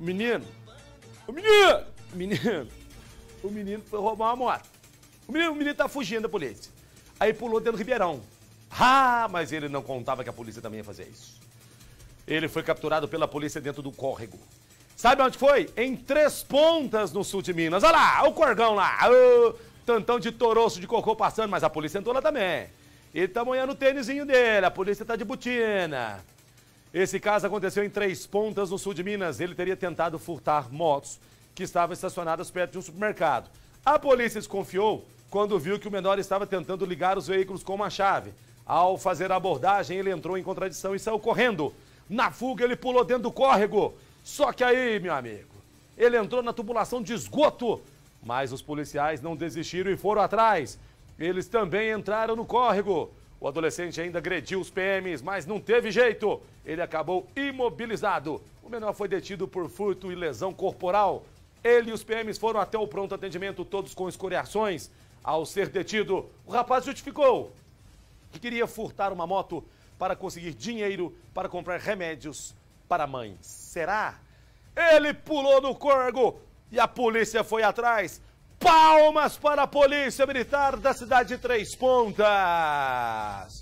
O menino. O menino. O menino. O menino foi roubar uma moto. O menino, o menino tá fugindo da polícia. Aí pulou dentro do Ribeirão. Ah, mas ele não contava que a polícia também ia fazer isso. Ele foi capturado pela polícia dentro do córrego. Sabe onde foi? Em Três Pontas, no sul de Minas. Olha lá, olha o corgão lá. O tantão de toroço de cocô passando, mas a polícia entrou lá também. Ele tá moendo o tênisinho dele, a polícia tá de botina. Esse caso aconteceu em Três Pontas, no sul de Minas. Ele teria tentado furtar motos que estavam estacionadas perto de um supermercado. A polícia desconfiou quando viu que o menor estava tentando ligar os veículos com uma chave. Ao fazer a abordagem, ele entrou em contradição e saiu correndo. Na fuga, ele pulou dentro do córrego. Só que aí, meu amigo, ele entrou na tubulação de esgoto, mas os policiais não desistiram e foram atrás. Eles também entraram no córrego. O adolescente ainda agrediu os PMs, mas não teve jeito. Ele acabou imobilizado. O menor foi detido por furto e lesão corporal. Ele e os PMs foram até o pronto atendimento, todos com escoriações. Ao ser detido, o rapaz justificou que queria furtar uma moto para conseguir dinheiro para comprar remédios para a mãe. Será? Ele pulou no corgo e a polícia foi atrás. Palmas para a Polícia Militar da cidade de Três Pontas.